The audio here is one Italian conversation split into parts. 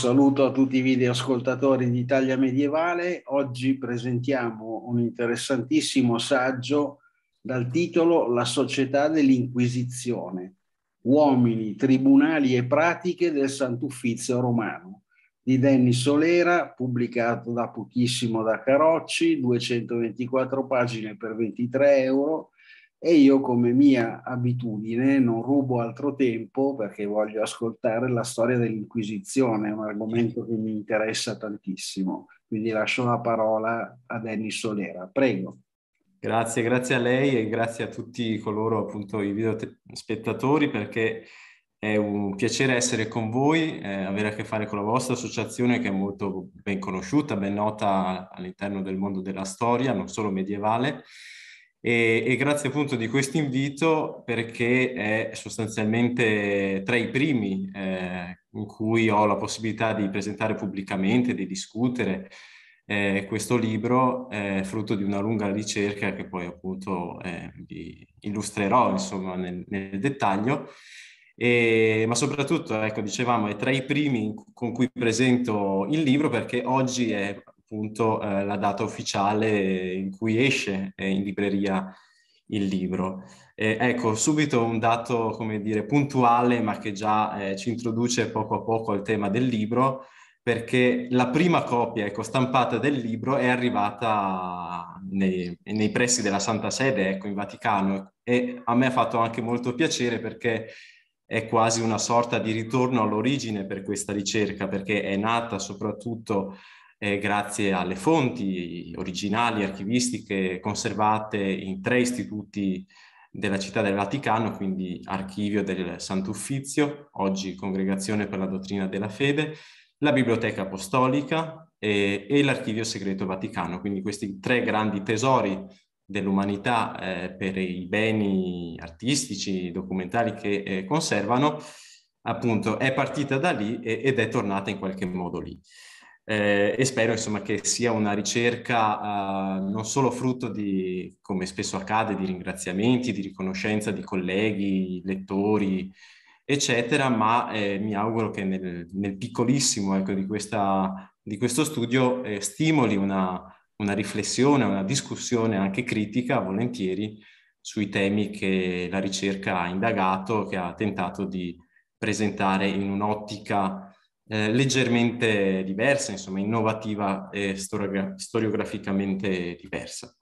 saluto a tutti i videoascoltatori di Italia Medievale. Oggi presentiamo un interessantissimo saggio dal titolo La società dell'Inquisizione, uomini, tribunali e pratiche del Sant'Uffizio romano, di Dennis Solera, pubblicato da pochissimo da Carocci, 224 pagine per 23 euro, e io come mia abitudine non rubo altro tempo perché voglio ascoltare la storia dell'Inquisizione, un argomento che mi interessa tantissimo. Quindi lascio la parola a Dennis Solera. Prego. Grazie, grazie a lei e grazie a tutti coloro, appunto, i video spettatori perché è un piacere essere con voi, eh, avere a che fare con la vostra associazione che è molto ben conosciuta, ben nota all'interno del mondo della storia, non solo medievale. E, e, grazie appunto di questo invito perché è sostanzialmente tra i primi eh, in cui ho la possibilità di presentare pubblicamente, di discutere eh, questo libro, eh, frutto di una lunga ricerca che poi appunto eh, vi illustrerò insomma nel, nel dettaglio. E, ma soprattutto, ecco, dicevamo, è tra i primi con cui presento il libro perché oggi è appunto eh, la data ufficiale in cui esce eh, in libreria il libro. Eh, ecco, subito un dato, come dire, puntuale, ma che già eh, ci introduce poco a poco al tema del libro, perché la prima copia ecco, stampata del libro è arrivata nei, nei pressi della Santa Sede, ecco, in Vaticano, e a me ha fatto anche molto piacere perché è quasi una sorta di ritorno all'origine per questa ricerca, perché è nata soprattutto eh, grazie alle fonti originali, archivistiche, conservate in tre istituti della Città del Vaticano, quindi Archivio del Sant'Uffizio, oggi Congregazione per la Dottrina della Fede, la Biblioteca Apostolica e, e l'Archivio Segreto Vaticano, quindi questi tre grandi tesori dell'umanità eh, per i beni artistici, documentali che eh, conservano, appunto è partita da lì ed è tornata in qualche modo lì. Eh, e spero insomma, che sia una ricerca eh, non solo frutto di, come spesso accade, di ringraziamenti, di riconoscenza di colleghi, lettori, eccetera, ma eh, mi auguro che nel, nel piccolissimo ecco, di, questa, di, questo studio eh, stimoli una, una riflessione, una discussione anche critica, volentieri, sui temi che la ricerca ha indagato, che ha tentato di presentare in un'ottica eh, leggermente diversa, insomma innovativa e storiogra- storiograficamente diversa.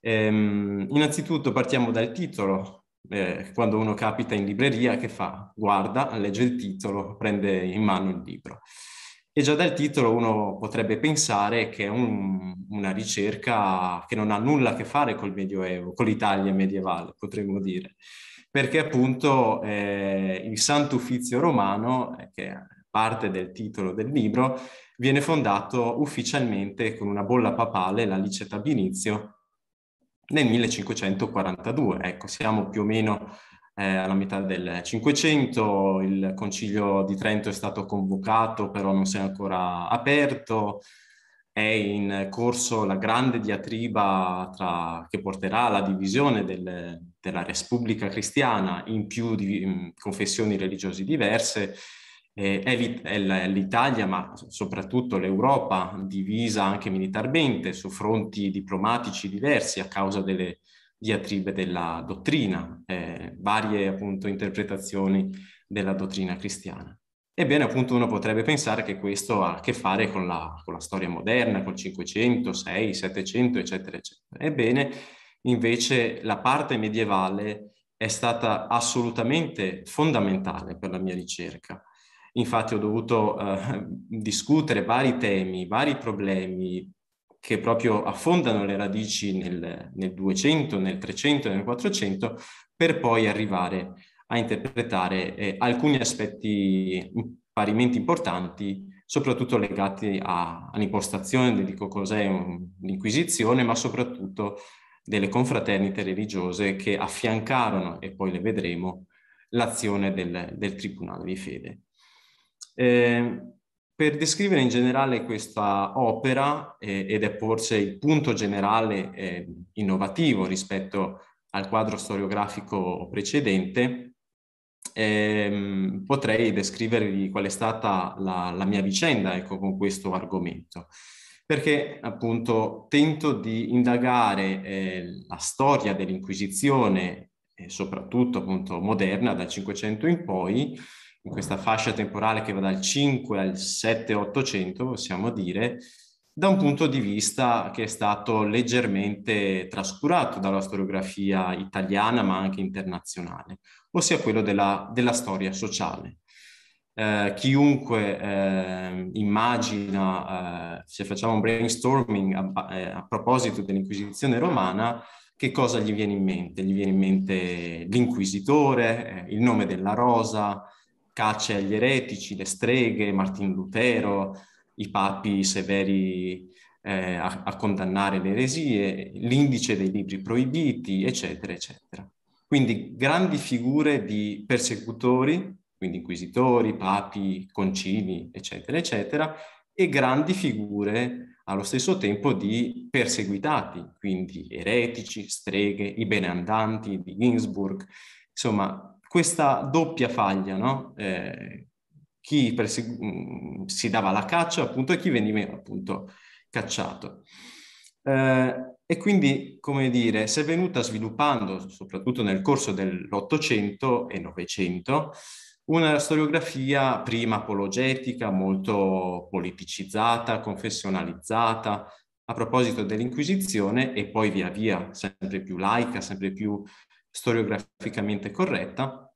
Ehm, innanzitutto partiamo dal titolo, eh, quando uno capita in libreria che fa? Guarda, legge il titolo, prende in mano il libro. E già dal titolo uno potrebbe pensare che è un, una ricerca che non ha nulla a che fare col Medioevo, con l'Italia medievale, potremmo dire, perché appunto eh, il Santo Uffizio romano, eh, che parte del titolo del libro, viene fondato ufficialmente con una bolla papale, la Liceta Binizio, nel 1542. Ecco, siamo più o meno eh, alla metà del Cinquecento, il Concilio di Trento è stato convocato, però non si è ancora aperto, è in corso la grande diatriba tra, che porterà alla divisione del, della Respubblica Cristiana in più di, in confessioni religiose diverse eh, è l'Italia, ma soprattutto l'Europa, divisa anche militarmente su fronti diplomatici diversi a causa delle diatribe della dottrina, eh, varie appunto interpretazioni della dottrina cristiana. Ebbene, appunto, uno potrebbe pensare che questo ha a che fare con la, con la storia moderna, col 500, 6, 700, eccetera, eccetera. Ebbene, invece, la parte medievale è stata assolutamente fondamentale per la mia ricerca Infatti ho dovuto eh, discutere vari temi, vari problemi che proprio affondano le radici nel, nel 200, nel 300 nel 400 per poi arrivare a interpretare eh, alcuni aspetti parimenti importanti, soprattutto legati a, all'impostazione di cos'è l'Inquisizione, ma soprattutto delle confraternite religiose che affiancarono, e poi le vedremo, l'azione del, del Tribunale di Fede. Eh, per descrivere in generale questa opera, eh, ed è forse il punto generale eh, innovativo rispetto al quadro storiografico precedente, ehm, potrei descrivervi qual è stata la, la mia vicenda ecco, con questo argomento. Perché appunto tento di indagare eh, la storia dell'Inquisizione, soprattutto appunto moderna, dal Cinquecento in poi, in questa fascia temporale che va dal 5 al 7-800, possiamo dire, da un punto di vista che è stato leggermente trascurato dalla storiografia italiana ma anche internazionale, ossia quello della, della storia sociale. Eh, chiunque eh, immagina, eh, se facciamo un brainstorming a, a eh, proposito dell'Inquisizione romana, che cosa gli viene in mente? Gli viene in mente l'inquisitore, eh, il nome della rosa, caccia agli eretici, le streghe, Martin Lutero, i papi severi eh, a, a, condannare le eresie, l'indice dei libri proibiti, eccetera, eccetera. Quindi grandi figure di persecutori, quindi inquisitori, papi, concili, eccetera, eccetera, e grandi figure allo stesso tempo di perseguitati, quindi eretici, streghe, i beneandanti di Ginsburg, insomma questa doppia faglia, no? eh, chi persegu- mm, si dava la caccia appunto e chi veniva appunto cacciato. Eh, e quindi, come dire, si è venuta sviluppando, soprattutto nel corso dell'Ottocento e Novecento, una storiografia prima apologetica, molto politicizzata, confessionalizzata, a proposito dell'Inquisizione e poi via via, sempre più laica, sempre più storiograficamente corretta,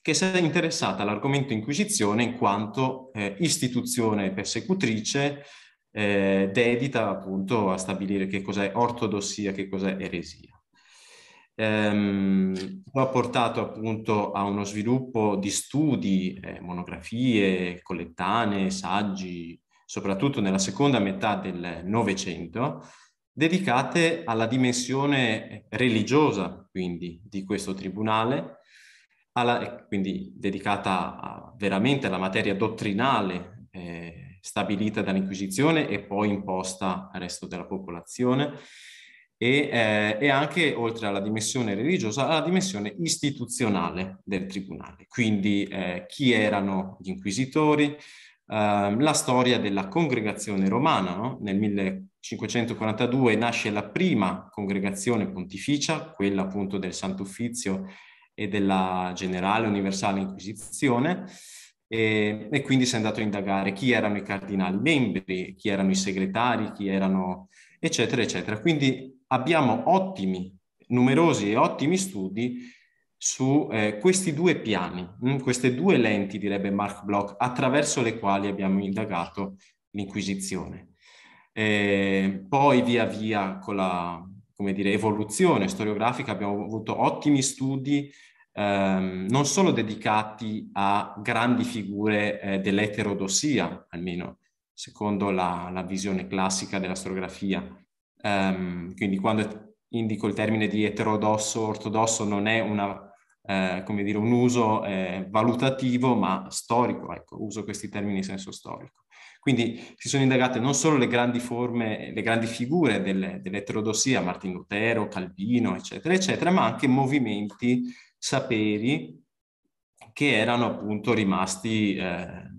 che si è interessata all'argomento Inquisizione in quanto eh, istituzione persecutrice eh, dedita appunto a stabilire che cos'è ortodossia, che cos'è eresia. Ehm, ha portato appunto a uno sviluppo di studi, eh, monografie, collettane, saggi, soprattutto nella seconda metà del Novecento, dedicate alla dimensione religiosa, quindi, di questo tribunale, alla, quindi dedicata a, veramente alla materia dottrinale eh, stabilita dall'Inquisizione e poi imposta al resto della popolazione, e, eh, e, anche, oltre alla dimensione religiosa, alla dimensione istituzionale del tribunale. Quindi eh, chi erano gli inquisitori, ehm, la storia della congregazione romana no? nel 1400 542 nasce la prima congregazione pontificia, quella appunto del Santo Uffizio e della Generale Universale Inquisizione, e, e, quindi si è andato a indagare chi erano i cardinali membri, chi erano i segretari, chi erano eccetera eccetera. Quindi abbiamo ottimi, numerosi e ottimi studi su eh, questi due piani, mh, hm, queste due lenti, direbbe Mark Bloch, attraverso le quali abbiamo indagato l'Inquisizione. E ehm, poi via via con la dire, evoluzione storiografica abbiamo avuto ottimi studi ehm, non solo dedicati a grandi figure eh, dell'eterodossia, almeno secondo la, la, visione classica della storiografia. Um, quindi quando indico il termine di eterodosso, ortodosso non è una, eh, dire, un uso eh, valutativo ma storico, ecco, uso questi termini in senso storico. Quindi si sono indagate non solo le grandi forme, le grandi figure delle, dell'eterodossia, Martin Lutero, Calvino, eccetera, eccetera, ma anche movimenti, saperi che erano appunto rimasti eh,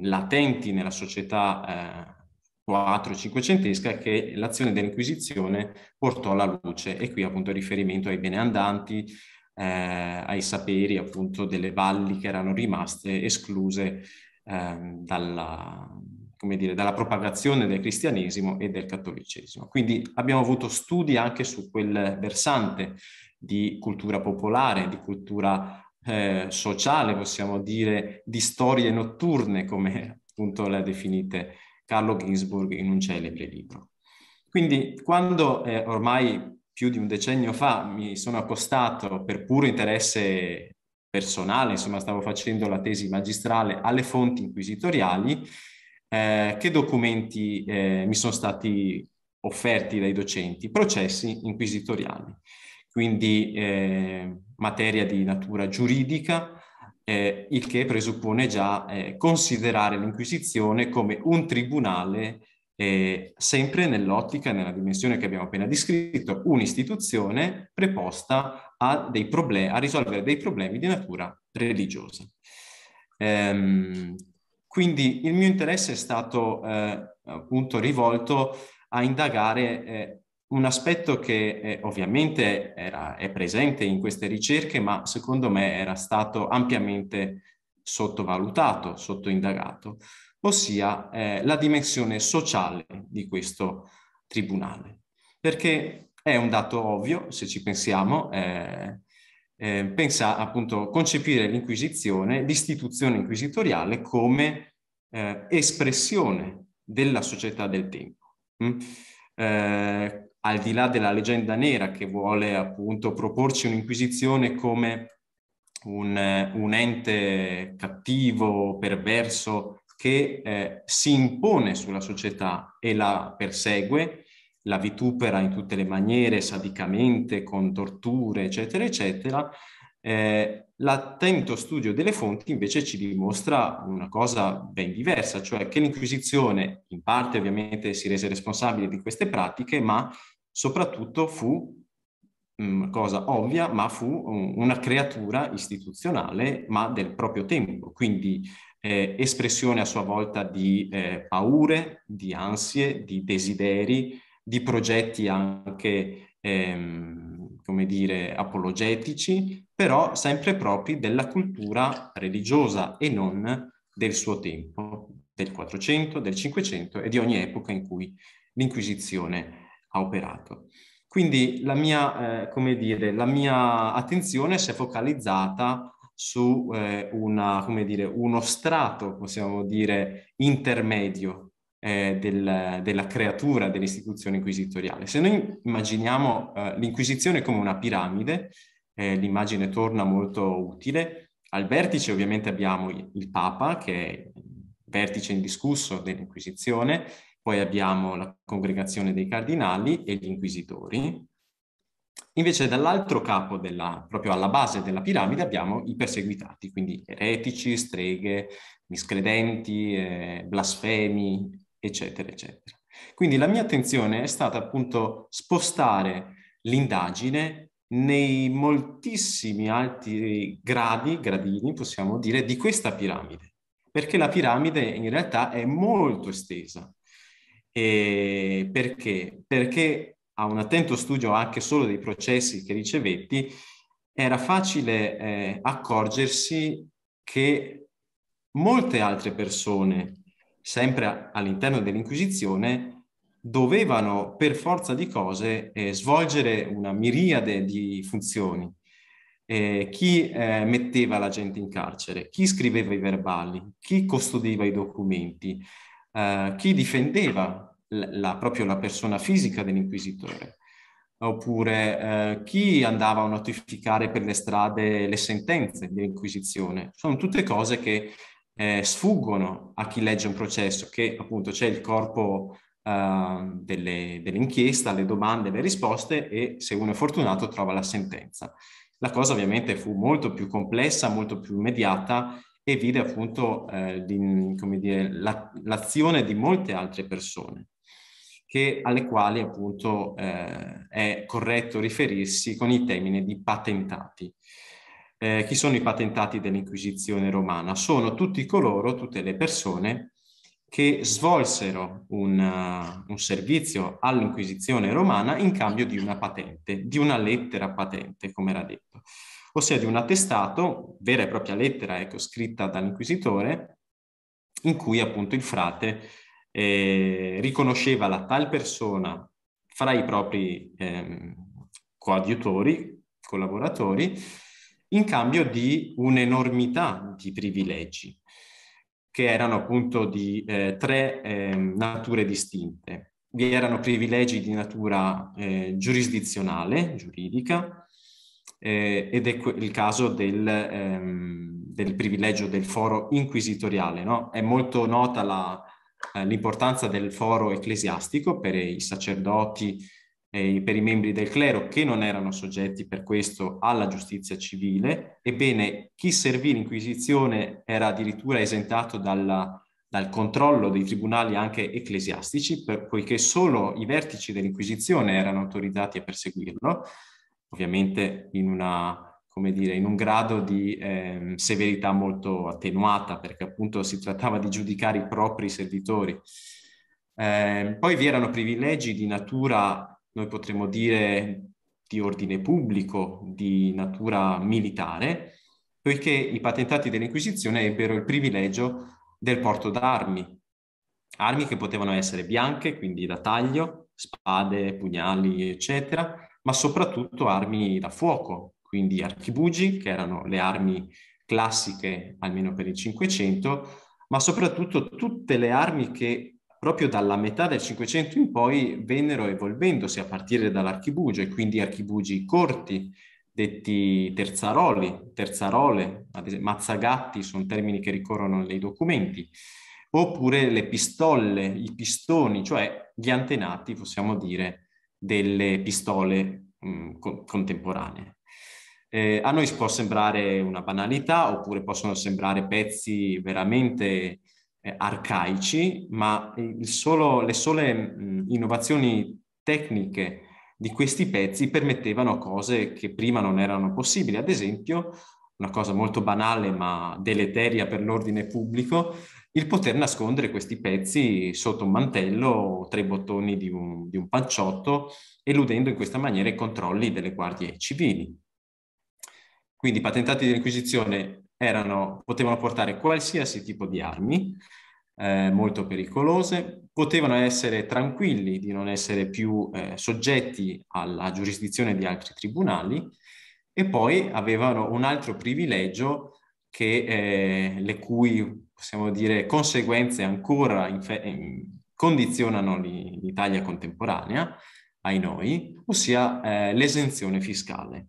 latenti nella società eh, 4-500esca che l'azione dell'Inquisizione portò alla luce e qui appunto riferimento ai beneandanti, eh, ai saperi appunto delle valli che erano rimaste escluse eh, dalla, come dire, dalla propagazione del cristianesimo e del cattolicesimo. Quindi abbiamo avuto studi anche su quel versante di cultura popolare, di cultura eh, sociale, possiamo dire, di storie notturne, come appunto le ha definite Carlo Ginsburg in un celebre libro. Quindi quando eh, ormai più di un decennio fa mi sono accostato per puro interesse personale, insomma stavo facendo la tesi magistrale alle fonti inquisitoriali, eh, che documenti eh, mi sono stati offerti dai docenti? Processi inquisitoriali, quindi eh, materia di natura giuridica, eh, il che presuppone già eh, considerare l'Inquisizione come un tribunale sempre nell'ottica, nella dimensione che abbiamo appena descritto, un'istituzione preposta a, dei problem- a risolvere dei problemi di natura religiosa. Ehm, quindi il mio interesse è stato eh, appunto rivolto a indagare eh, un aspetto che eh, ovviamente era, è presente in queste ricerche, ma secondo me era stato ampiamente sottovalutato, sottoindagato, ossia eh, la dimensione sociale di questo tribunale. Perché è un dato ovvio, se ci pensiamo, eh, eh, pensa appunto a concepire l'Inquisizione, l'istituzione inquisitoriale come eh, espressione della società del tempo. Mm? Eh, al di là della leggenda nera che vuole appunto proporci un'inquisizione come un, un ente cattivo, perverso, che eh, si impone sulla società e la persegue, la vitupera in tutte le maniere, sadicamente, con torture, eccetera, eccetera, eh, l'attento studio delle fonti invece ci dimostra una cosa ben diversa, cioè che l'Inquisizione in parte ovviamente si rese responsabile di queste pratiche, ma soprattutto fu, mh, mm, cosa ovvia, ma fu um, una creatura istituzionale, ma del proprio tempo, quindi eh, espressione a sua volta di eh, paure, di ansie, di desideri, di progetti anche, ehm, come dire, apologetici, però sempre propri della cultura religiosa e non del suo tempo, del 400, del 500 e di ogni epoca in cui l'Inquisizione ha operato. Quindi la mia, eh, come dire, la mia attenzione si è focalizzata su eh, una, come dire, uno strato, possiamo dire, intermedio eh, del, della creatura dell'istituzione inquisitoriale. Se noi immaginiamo eh, l'inquisizione come una piramide, eh, l'immagine torna molto utile. Al vertice ovviamente abbiamo il Papa, che è il vertice indiscusso dell'inquisizione, poi abbiamo la congregazione dei cardinali e gli inquisitori. Invece dall'altro capo, della, proprio alla base della piramide, abbiamo i perseguitati, quindi eretici, streghe, miscredenti, eh, blasfemi, eccetera, eccetera. Quindi la mia attenzione è stata appunto spostare l'indagine nei moltissimi altri gradi, gradini possiamo dire, di questa piramide, perché la piramide in realtà è molto estesa. E perché? Perché a un attento studio anche solo dei processi che ricevetti era facile eh, accorgersi che molte altre persone sempre all'interno dell'Inquisizione, dovevano per forza di cose eh, svolgere una miriade di funzioni. Eh, chi eh, metteva la gente in carcere, chi scriveva i verbali, chi custodiva i documenti, eh, chi difendeva la, proprio la persona fisica dell'inquisitore oppure eh, chi andava a notificare per le strade le sentenze dell'Inquisizione. Sono tutte cose che eh, sfuggono a chi legge un processo, che appunto c'è il corpo eh, delle, dell'inchiesta, le domande, le risposte e se uno è fortunato trova la sentenza. La cosa ovviamente fu molto più complessa, molto più immediata e vide appunto eh, di, dire, la, l'azione di molte altre persone che, alle quali appunto eh, è corretto riferirsi con i termini di patentati. Eh, chi sono i patentati dell'Inquisizione romana? Sono tutti coloro, tutte le persone che svolsero un, uh, un servizio all'Inquisizione romana in cambio di una patente, di una lettera patente, come era detto, ossia di un attestato, vera e propria lettera ecco, scritta dall'inquisitore, in cui appunto il frate eh, riconosceva la tal persona fra i propri eh, coadiutori, collaboratori, in cambio di un'enormità di privilegi che erano appunto di eh, tre eh, nature distinte. Vi erano privilegi di natura eh, giurisdizionale, giuridica, eh, ed è il caso del, ehm, del, privilegio del foro inquisitoriale. No? È molto nota la, eh, l'importanza del foro ecclesiastico per i sacerdoti eh, per i membri del clero che non erano soggetti per questo alla giustizia civile, ebbene chi servì l'Inquisizione era addirittura esentato dalla, dal controllo dei tribunali anche ecclesiastici, per, poiché solo i vertici dell'Inquisizione erano autorizzati a perseguirlo, ovviamente in una come dire, in un grado di eh, severità molto attenuata, perché appunto si trattava di giudicare i propri servitori. Eh, poi vi erano privilegi di natura noi potremmo dire di ordine pubblico, di natura militare, poiché i patentati dell'Inquisizione ebbero il privilegio del porto d'armi, armi che potevano essere bianche, quindi da taglio, spade, pugnali, eccetera, ma soprattutto armi da fuoco, quindi archibugi, che erano le armi classiche almeno per il Cinquecento, ma soprattutto tutte le armi che proprio dalla metà del Cinquecento in poi vennero evolvendosi a partire dall'archibugio e quindi archibugi corti, detti terzaroli, terzarole, esempio, mazzagatti sono termini che ricorrono nei documenti, oppure le pistole, i pistoni, cioè gli antenati, possiamo dire, delle pistole mh, mhmm, co- contemporanee. Eh, a noi può sembrare una banalità oppure possono sembrare pezzi veramente eh, arcaici, ma eh, solo, le sole mh, mm, innovazioni tecniche di questi pezzi permettevano cose che prima non erano possibili. Ad esempio, una cosa molto banale ma deleteria per l'ordine pubblico, il poter nascondere questi pezzi sotto un mantello o tra i bottoni di un, di un panciotto, eludendo in questa maniera i controlli delle guardie civili. Quindi patentati di requisizione erano, potevano portare qualsiasi tipo di armi, eh, molto pericolose, potevano essere tranquilli di non essere più eh, soggetti alla giurisdizione di altri tribunali e poi avevano un altro privilegio che, eh, le cui possiamo dire, conseguenze ancora infe- eh, condizionano l'Italia contemporanea ai noi, ossia eh, l'esenzione fiscale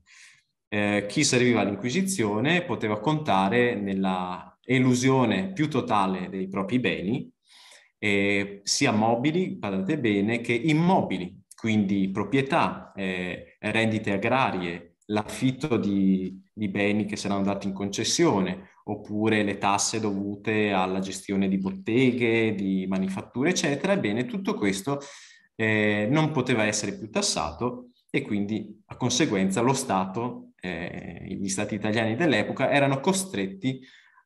eh, chi serviva all'Inquisizione poteva contare nella elusione più totale dei propri beni, eh, sia mobili, guardate bene, che immobili, quindi proprietà, eh, rendite agrarie, l'affitto di, di beni che saranno dati in concessione, oppure le tasse dovute alla gestione di botteghe, di manifatture, eccetera. Ebbene, tutto questo eh, non poteva essere più tassato e quindi a conseguenza lo Stato eh, gli stati italiani dell'epoca erano costretti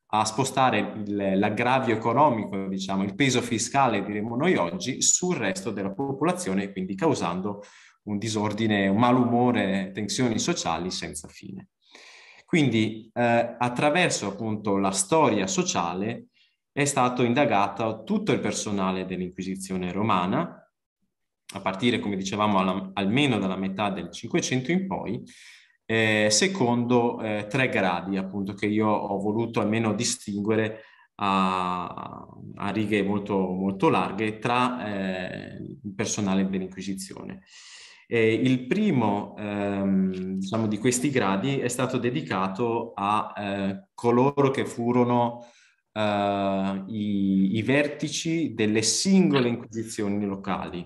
a spostare il, l'aggravio economico, diciamo, il peso fiscale, diremmo noi oggi, sul resto della popolazione, quindi causando un disordine, un malumore, tensioni sociali senza fine. Quindi eh, attraverso appunto la storia sociale è stato indagato tutto il personale dell'Inquisizione romana, a partire, come dicevamo, alla, almeno dalla metà del Cinquecento in poi, eh, secondo eh, tre gradi, appunto, che io ho voluto almeno distinguere a, a righe molto, molto larghe tra eh, il personale dell'Inquisizione. E il primo ehm, diciamo, di questi gradi è stato dedicato a eh, coloro che furono eh, i, i, vertici delle singole inquisizioni locali.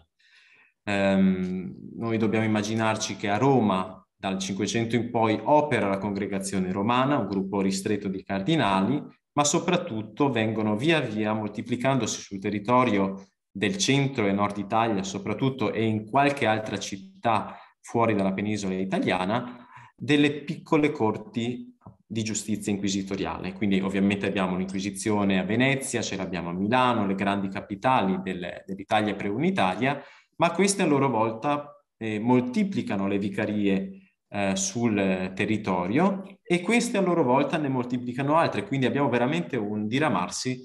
Ehm, noi dobbiamo immaginarci che a Roma dal 500 in poi opera la congregazione romana, un gruppo ristretto di cardinali, ma soprattutto vengono via via moltiplicandosi sul territorio del centro e nord Italia, soprattutto e in qualche altra città fuori dalla penisola italiana, delle piccole corti di giustizia inquisitoriale. Quindi ovviamente abbiamo l'Inquisizione a Venezia, ce l'abbiamo a Milano, le grandi capitali del, dell'Italia preunitaria, ma queste a loro volta eh, moltiplicano le vicarie eh, sul territorio e queste a loro volta ne moltiplicano altre, quindi abbiamo veramente un diramarsi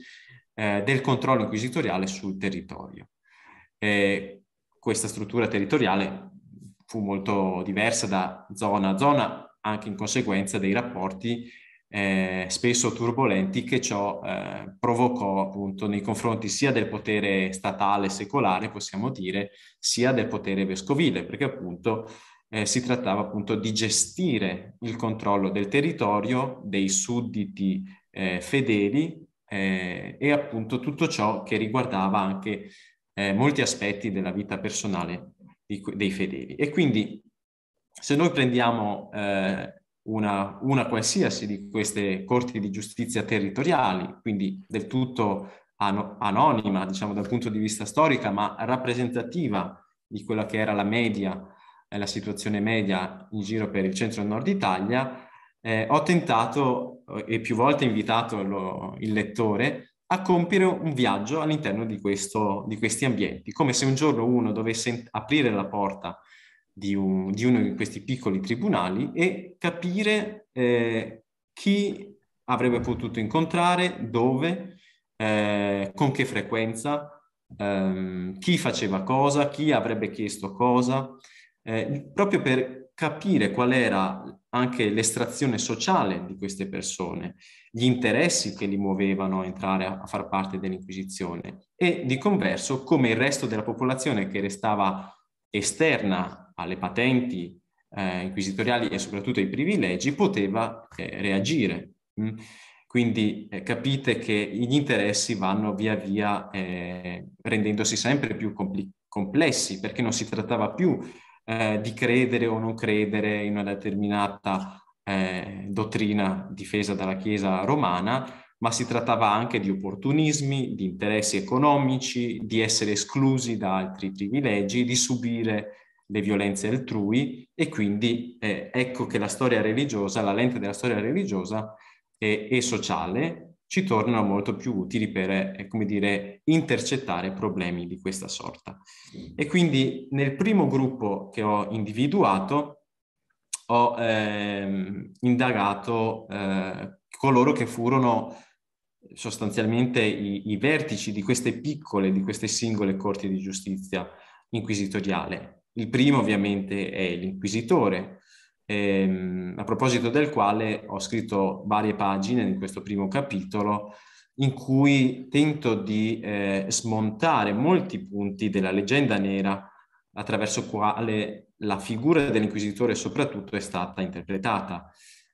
eh, del controllo inquisitoriale sul territorio. E questa struttura territoriale fu molto diversa da zona a zona, anche in conseguenza dei rapporti eh, spesso turbolenti che ciò eh, provocò appunto nei confronti sia del potere statale secolare, possiamo dire, sia del potere vescovile, perché appunto eh, si trattava appunto di gestire il controllo del territorio, dei sudditi eh, fedeli eh, e appunto tutto ciò che riguardava anche eh, molti aspetti della vita personale di, dei fedeli. E quindi se noi prendiamo eh, una, una qualsiasi di queste corti di giustizia territoriali, quindi del tutto anonima, diciamo dal punto di vista storico, ma rappresentativa di quella che era la media è la situazione media in giro per il centro e nord Italia, eh, ho tentato eh, e più volte invitato lo, il lettore a compiere un viaggio all'interno di, questo, di, questi ambienti, come se un giorno uno dovesse aprire la porta di, un, di uno di questi piccoli tribunali e capire eh, chi avrebbe potuto incontrare, dove, eh, con che frequenza, ehm, chi faceva cosa, chi avrebbe chiesto cosa eh, proprio per capire qual era anche l'estrazione sociale di queste persone, gli interessi che li muovevano a entrare a, a far parte dell'Inquisizione e di converso come il resto della popolazione che restava esterna alle patenti eh, inquisitoriali e soprattutto ai privilegi poteva eh, reagire. Mm. Quindi eh, capite che gli interessi vanno via via eh, rendendosi sempre più compli- complessi perché non si trattava più eh, di credere o non credere in una determinata eh, dottrina difesa dalla Chiesa romana, ma si trattava anche di opportunismi, di interessi economici, di essere esclusi da altri privilegi, di subire le violenze altrui e quindi eh, ecco che la storia religiosa, la lente della storia religiosa e, e sociale ci tornano molto più utili per, eh, come dire, intercettare problemi di questa sorta. E quindi nel primo gruppo che ho individuato ho eh, indagato eh, coloro che furono sostanzialmente i, i, vertici di queste piccole, di queste singole corti di giustizia inquisitoriale. Il primo ovviamente è l'inquisitore, ehm, a proposito del quale ho scritto varie pagine in questo primo capitolo in cui tento di eh, smontare molti punti della leggenda nera attraverso quale la figura dell'inquisitore soprattutto è stata interpretata.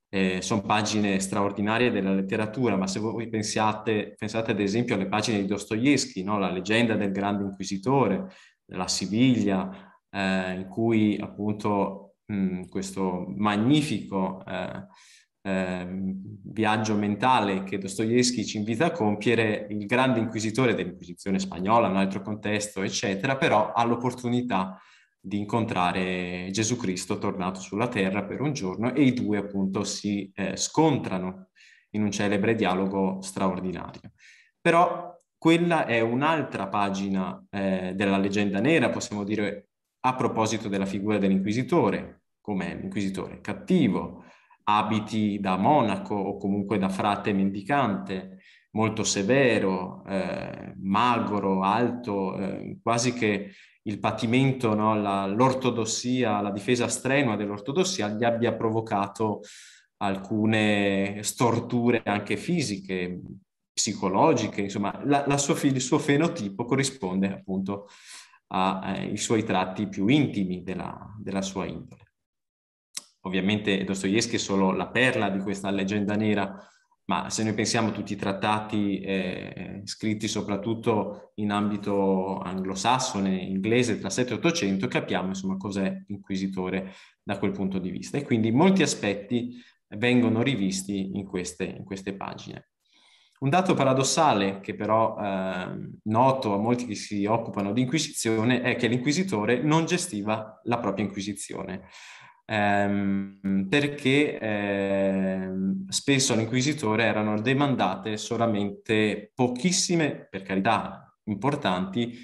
Eh, sono pagine straordinarie della letteratura, ma se voi pensiate, pensate ad esempio alle pagine di Dostoevsky, no? la leggenda del grande inquisitore, la Siviglia, eh, in cui appunto Mm, questo magnifico eh, eh, viaggio mentale che Dostoevsky ci invita a compiere, il grande inquisitore dell'inquisizione spagnola, un altro contesto, eccetera, però ha l'opportunità di incontrare Gesù Cristo tornato sulla terra per un giorno e i due appunto si eh, scontrano in un celebre dialogo straordinario. Però quella è un'altra pagina eh, della leggenda nera, possiamo dire a proposito della figura dell'inquisitore, come l'inquisitore cattivo, abiti da monaco o comunque da frate mendicante, molto severo, eh, magro, alto, eh, quasi che il patimento, no, la, l'ortodossia, la difesa strenua dell'ortodossia gli abbia provocato alcune storture anche fisiche, psicologiche, insomma, la, la sua, il suo fenotipo corrisponde appunto ai eh, suoi tratti più intimi della, della sua indole. Ovviamente Dostoevsky è solo la perla di questa leggenda nera, ma se noi pensiamo a tutti i trattati eh, scritti soprattutto in ambito anglosassone, inglese, tra 7 e 800, capiamo insomma cos'è l'inquisitore da quel punto di vista. E quindi molti aspetti vengono rivisti in queste, in queste pagine. Un dato paradossale, che però eh, noto a molti che si occupano di inquisizione, è che l'inquisitore non gestiva la propria inquisizione. Ehm, perché eh, spesso all'inquisitore erano demandate solamente pochissime, per carità, importanti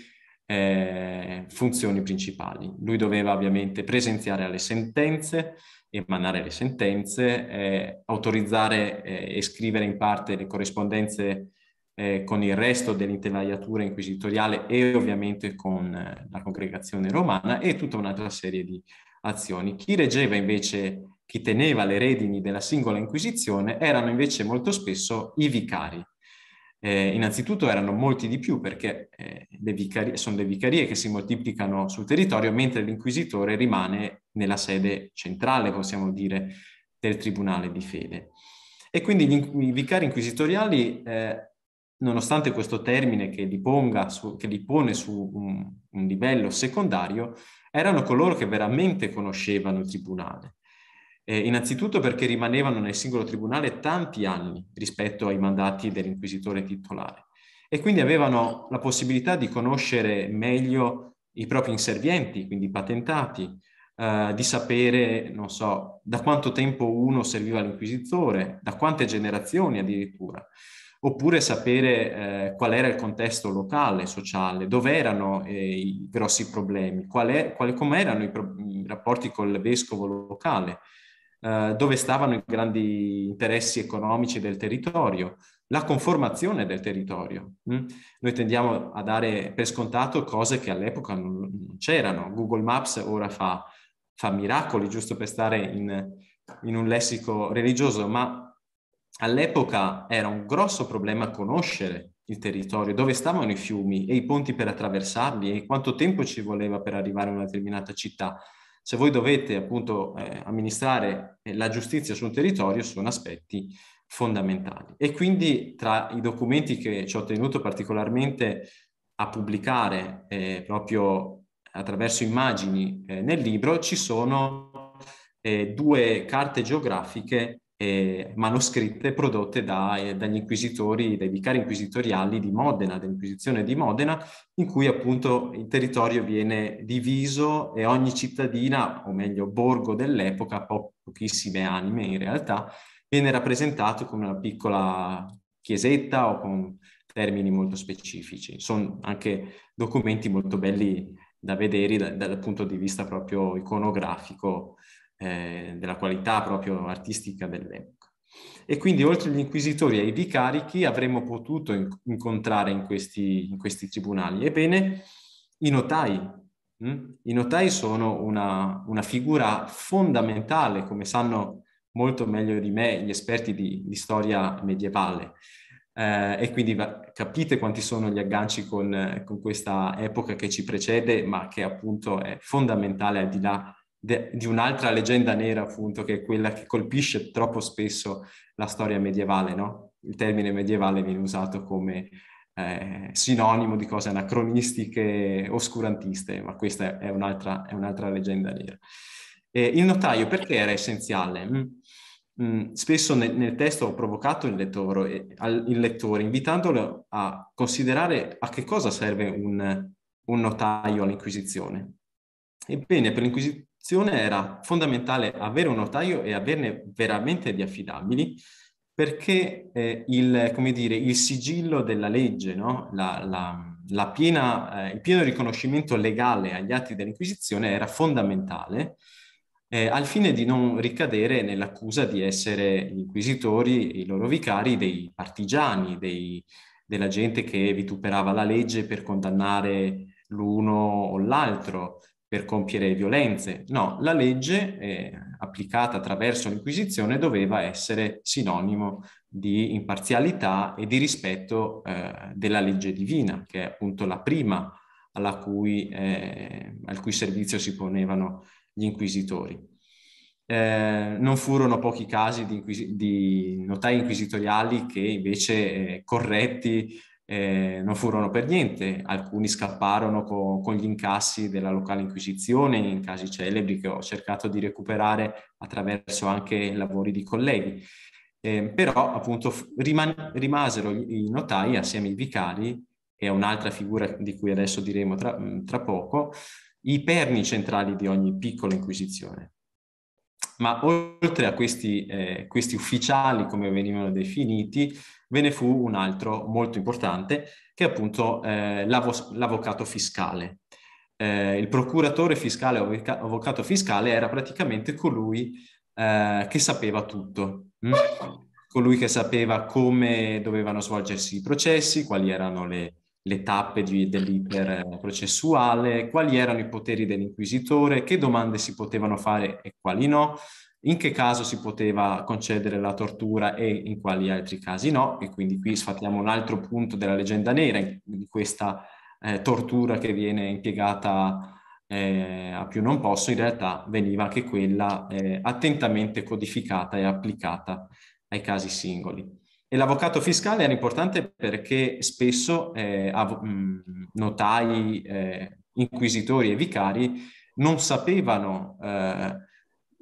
eh, funzioni principali. Lui doveva ovviamente presenziare alle sentenze, emanare le sentenze, eh, autorizzare eh, e scrivere in parte le corrispondenze eh, con il resto dell'intelaiatura inquisitoriale e ovviamente con eh, la congregazione romana e tutta un'altra serie di azioni. Chi reggeva invece, chi teneva le redini della singola inquisizione erano invece molto spesso i vicari, eh, innanzitutto erano molti di più perché eh, vicarie, sono le vicarie che si moltiplicano sul territorio, mentre l'inquisitore rimane nella sede centrale, possiamo dire, del tribunale di fede. E quindi gli, i vicari inquisitoriali, eh, nonostante questo termine che li, ponga su, che li pone su un, un livello secondario, erano coloro che veramente conoscevano il tribunale eh, innanzitutto perché rimanevano nel singolo tribunale tanti anni rispetto ai mandati dell'inquisitore titolare e quindi avevano la possibilità di conoscere meglio i propri inservienti, quindi i patentati, eh, di sapere, non so, da quanto tempo uno serviva l'inquisitore, da quante generazioni addirittura, oppure sapere eh, qual era il contesto locale, sociale, dove erano eh, i grossi problemi, qual, è, qual com'erano i, pro- i rapporti col vescovo locale, eh, dove stavano i grandi interessi economici del territorio, la conformazione del territorio. Mm? Noi tendiamo a dare per scontato cose che all'epoca non, non c'erano. Google Maps ora fa, fa, miracoli, giusto per stare in, in un lessico religioso, ma all'epoca era un grosso problema conoscere il territorio, dove stavano i fiumi e i ponti per attraversarli e quanto tempo ci voleva per arrivare a una determinata città se voi dovete appunto eh, amministrare eh, la giustizia su un territorio sono aspetti fondamentali. E quindi tra i documenti che ci ho tenuto particolarmente a pubblicare eh, proprio attraverso immagini eh, nel libro ci sono eh, due carte geografiche eh, manoscritte prodotte da, eh, dagli inquisitori, dai vicari inquisitoriali di Modena, dell'Inquisizione di Modena, in cui appunto il territorio viene diviso e ogni cittadina, o meglio borgo dell'epoca, po- pochissime anime in realtà, viene rappresentato come una piccola chiesetta o con termini molto specifici. Sono anche documenti molto belli da vedere dal, dal punto di vista proprio iconografico eh, della qualità proprio artistica dell'epoca. E quindi oltre agli inquisitori e ai vicarichi avremmo potuto incontrare in questi, in questi tribunali. Ebbene, i notai. Hm? I notai sono una, una, figura fondamentale, come sanno molto meglio di me gli esperti di, di storia medievale. Eh, e quindi capite quanti sono gli agganci con, con, questa epoca che ci precede, ma che appunto è fondamentale al di là de, di un'altra leggenda nera, appunto, che è quella che colpisce troppo spesso la storia medievale, no? Il termine medievale viene usato come eh, sinonimo di cose anacronistiche, oscurantiste, ma questa è un'altra, è un'altra leggenda nera. Eh, il notaio perché era essenziale? Mm. Mm. spesso nel, nel, testo ho provocato il lettore, al, il lettore, invitandolo a considerare a che cosa serve un, un notaio all'Inquisizione. Ebbene, per, l'inquisi- situazione era fondamentale avere un notaio e averne veramente di affidabili perché eh, il, dire, il, sigillo della legge, no? la, la, la piena, eh, il pieno riconoscimento legale agli atti dell'Inquisizione era fondamentale eh, al fine di non ricadere nell'accusa di essere gli inquisitori, i loro vicari, dei partigiani, dei, della gente che vituperava la legge per condannare l'uno o l'altro per compiere violenze. No, la legge eh, applicata attraverso l'Inquisizione doveva essere sinonimo di imparzialità e di rispetto eh, della legge divina, che è appunto la prima cui, eh, al cui servizio si ponevano gli inquisitori. Eh, non furono pochi casi di, inquisi- di notai inquisitoriali che invece eh, corretti eh, non furono per niente, alcuni scapparono co- con gli incassi della locale inquisizione in casi celebri che ho cercato di recuperare attraverso anche lavori di colleghi. Eh, però appunto riman- rimasero i notai assieme ai vicari e un'altra figura di cui adesso diremo tra, tra poco, i perni centrali di ogni piccola inquisizione. Ma oltre a questi, eh, questi ufficiali, come venivano definiti, ve ne fu un altro molto importante, che è appunto eh, l'avo- l'avvocato fiscale. Eh, il procuratore fiscale o avvocato fiscale era praticamente colui eh, che sapeva tutto. Mm? Colui che sapeva come dovevano svolgersi i processi, quali erano le, le tappe di, dell'iter eh, processuale, quali erano i poteri dell'inquisitore, che domande si potevano fare e quali no, in che caso si poteva concedere la tortura e in quali altri casi no, e quindi qui sfatiamo un altro punto della leggenda nera di questa eh, tortura che viene impiegata eh, a più non posso, in realtà veniva anche quella eh, attentamente codificata e applicata ai casi singoli. E l'avvocato fiscale era importante perché spesso eh, av- mm, notai, eh, inquisitori e vicari non sapevano eh,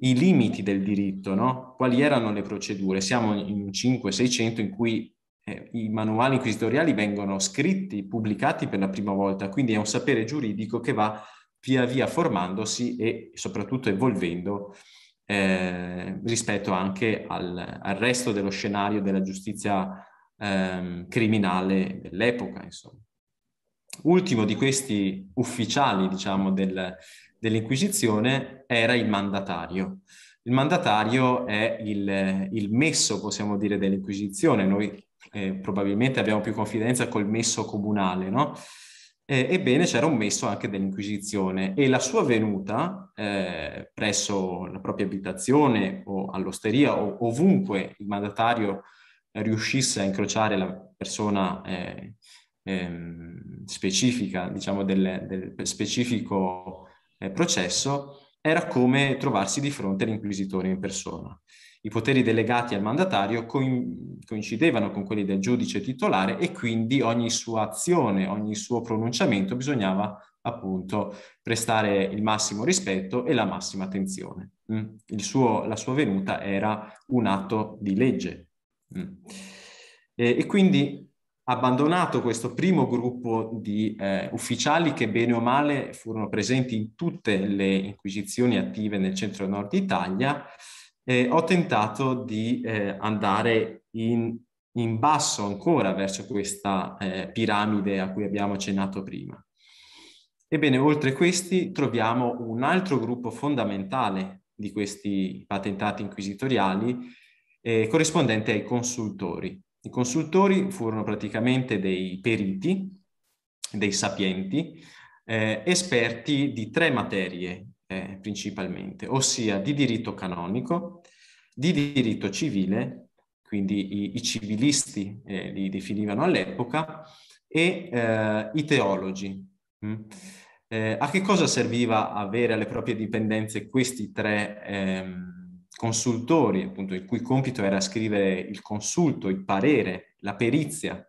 i limiti del diritto, no? quali erano le procedure. Siamo in 5-600 in cui eh, i manuali inquisitoriali vengono scritti, pubblicati per la prima volta, quindi è un sapere giuridico che va via via formandosi e soprattutto evolvendo eh, rispetto anche al, al, resto dello scenario della giustizia ehm, criminale dell'epoca. Insomma. Ultimo di questi ufficiali diciamo, del, dell'Inquisizione era il mandatario. Il mandatario è il, il messo, possiamo dire, dell'Inquisizione. Noi eh, probabilmente abbiamo più confidenza col messo comunale, no? Eh, ebbene, c'era un messo anche dell'Inquisizione e la sua venuta eh, presso la propria abitazione o all'osteria o ovunque il mandatario riuscisse a incrociare la persona eh, ehm, specifica, diciamo, del, del specifico eh, processo, era come trovarsi di fronte all'inquisitore in persona i poteri delegati al mandatario coincidevano con quelli del giudice titolare e quindi ogni sua azione, ogni suo pronunciamento bisognava appunto prestare il massimo rispetto e la massima attenzione. Mm. Suo, la sua venuta era un atto di legge. Mm. E, e quindi abbandonato questo primo gruppo di eh, ufficiali che bene o male furono presenti in tutte le inquisizioni attive nel centro-nord Italia, eh, ho tentato di eh, andare in, in, basso ancora verso questa eh, piramide a cui abbiamo accennato prima. Ebbene, oltre questi troviamo un altro gruppo fondamentale di questi patentati inquisitoriali eh, corrispondente ai consultori. I consultori furono praticamente dei periti, dei sapienti, eh, esperti di tre materie, eh, principalmente, ossia di diritto canonico, di diritto civile, quindi i, i civilisti eh, li definivano all'epoca, e eh, i teologi. Mm. Eh, a che cosa serviva avere alle proprie dipendenze questi tre ehm, consultori, appunto, il cui compito era scrivere il consulto, il parere, la perizia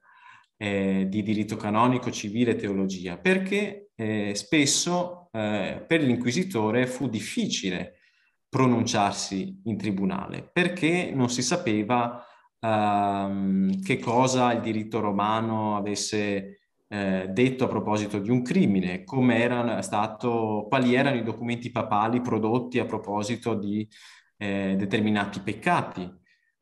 eh, di diritto canonico, civile e teologia, perché eh, spesso eh, per l'inquisitore fu difficile pronunciarsi in tribunale perché non si sapeva ehm, che cosa il diritto romano avesse eh, detto a proposito di un crimine, come erano stato, quali erano i documenti papali prodotti a proposito di eh, determinati peccati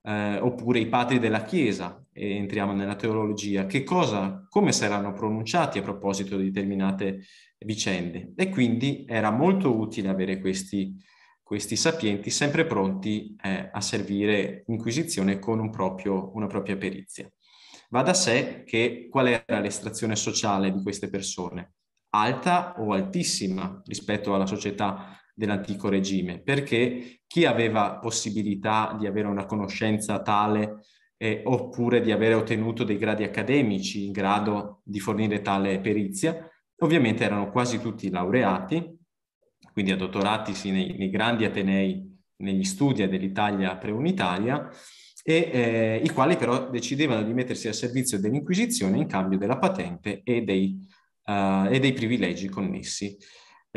eh, oppure i padri della Chiesa, e entriamo nella teologia, che cosa, come saranno pronunciati a proposito di determinate vicende. E quindi era molto utile avere questi, questi sapienti sempre pronti eh, a servire l'Inquisizione con un proprio, una propria perizia. Va da sé che qual era l'estrazione sociale di queste persone? Alta o altissima rispetto alla società dell'antico regime, perché chi aveva possibilità di avere una conoscenza tale eh, oppure di avere ottenuto dei gradi accademici in grado di fornire tale perizia, ovviamente erano quasi tutti laureati, quindi adottoratisi nei, nei grandi atenei, negli studi dell'Italia preunitaria, e, eh, i quali però decidevano di mettersi al servizio dell'Inquisizione in cambio della patente e dei, uh, e dei privilegi connessi.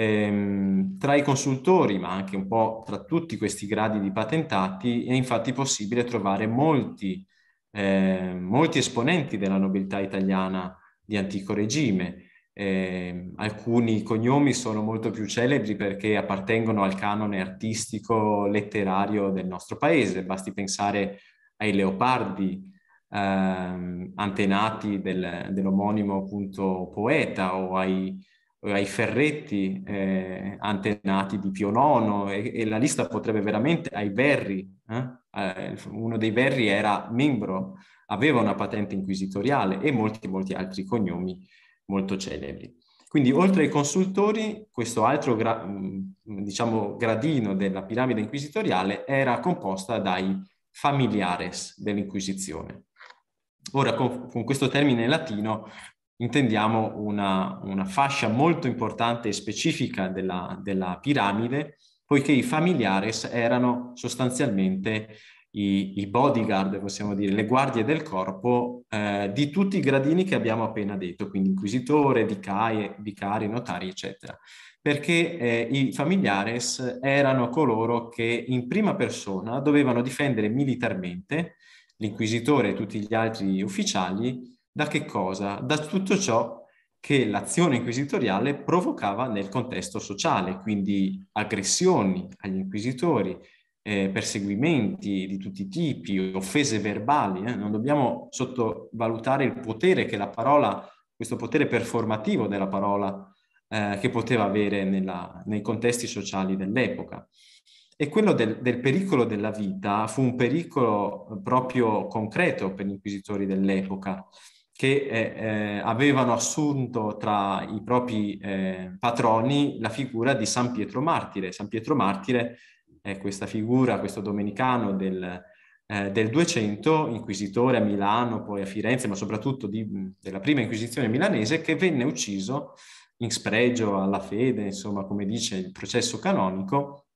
Ehm, tra i consultori, ma anche un po' tra tutti questi gradi di patentati, è infatti possibile trovare molti, eh, molti esponenti della nobiltà italiana di antico regime. Eh, alcuni cognomi sono molto più celebri perché appartengono al canone artistico letterario del nostro paese. Basti pensare ai Leopardi, ehm, antenati del, dell'omonimo appunto poeta, o ai eh, ai Ferretti, eh, antenati di Pio IX, e, e, la lista potrebbe veramente, ai Verri, eh? eh? uno dei Verri era membro, aveva una patente inquisitoriale e molti, molti altri cognomi molto celebri. Quindi oltre ai consultori, questo altro gra- mm, diciamo, gradino della piramide inquisitoriale era composta dai familiares dell'inquisizione. Ora, con, con questo termine latino intendiamo una, una fascia molto importante e specifica della, della piramide, poiché i familiares erano sostanzialmente i, i, bodyguard, possiamo dire, le guardie del corpo eh, di tutti i gradini che abbiamo appena detto, quindi inquisitore, vicaie, vicari, notari, eccetera, perché eh, i familiares erano coloro che in prima persona dovevano difendere militarmente l'inquisitore e tutti gli altri ufficiali da che cosa? Da tutto ciò che l'azione inquisitoriale provocava nel contesto sociale, quindi aggressioni agli inquisitori, eh, perseguimenti di tutti i tipi, offese verbali. Eh. Non dobbiamo sottovalutare il potere che la parola, questo potere performativo della parola eh, che poteva avere nella, nei contesti sociali dell'epoca. E quello del, del, pericolo della vita fu un pericolo proprio concreto per gli inquisitori dell'epoca che eh, eh, avevano assunto tra i propri eh, patroni la figura di San Pietro Martire. San Pietro Martire è questa figura, questo domenicano del, eh, del 200, inquisitore a Milano, poi a Firenze, ma soprattutto di, della prima inquisizione milanese, che venne ucciso in spregio alla fede, insomma, come dice il processo canonico,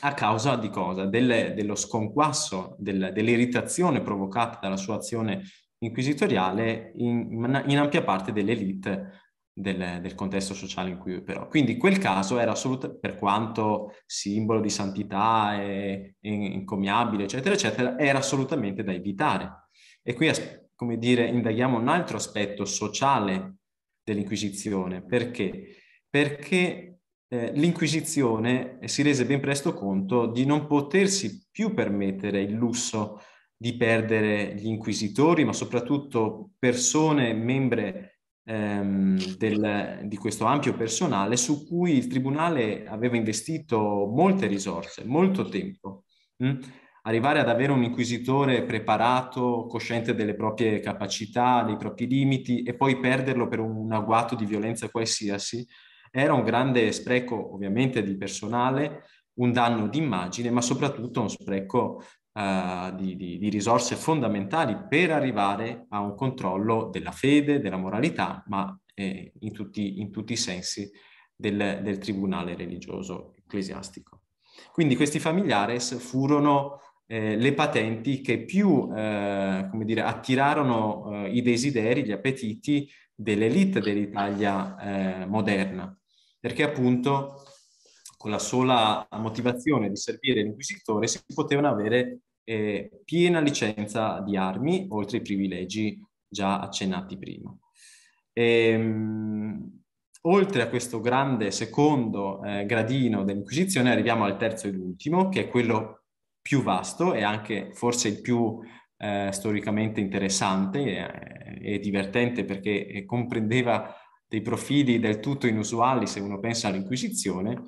a causa di cosa? Del, dello sconquasso, del, dell'irritazione provocata dalla sua azione inquisitoriale in, in ampia parte dell'elite del, del, contesto sociale in cui operò. Quindi quel caso era assolutamente, per quanto simbolo di santità e, e incommiabile, eccetera, eccetera, era assolutamente da evitare. E qui, come dire, indaghiamo un altro aspetto sociale dell'Inquisizione. Perché? Perché eh, l'Inquisizione si rese ben presto conto di non potersi più permettere il lusso di perdere gli inquisitori, ma soprattutto persone, membre ehm, del, di questo ampio personale su cui il Tribunale aveva investito molte risorse, molto tempo. Mm? Arrivare ad avere un inquisitore preparato, cosciente delle proprie capacità, dei propri limiti e poi perderlo per un agguato di violenza qualsiasi, era un grande spreco ovviamente di personale, un danno d'immagine, ma soprattutto uno spreco uh, di, di, di, risorse fondamentali per arrivare a un controllo della fede, della moralità, ma eh, in, tutti, in, tutti, i sensi del, del tribunale religioso ecclesiastico. Quindi questi familiares furono eh, le patenti che più eh, dire, attirarono eh, i desideri, gli appetiti dell'elite dell'Italia eh, moderna, perché appunto con la sola motivazione di servire l'inquisitore si potevano avere eh, piena licenza di armi, oltre ai privilegi già accennati prima. Ehm, oltre a questo grande secondo eh, gradino dell'Inquisizione arriviamo al terzo ed ultimo, che è quello più vasto e anche forse il più eh, storicamente interessante e, eh, e divertente perché eh, comprendeva dei profili del tutto inusuali se uno pensa all'Inquisizione,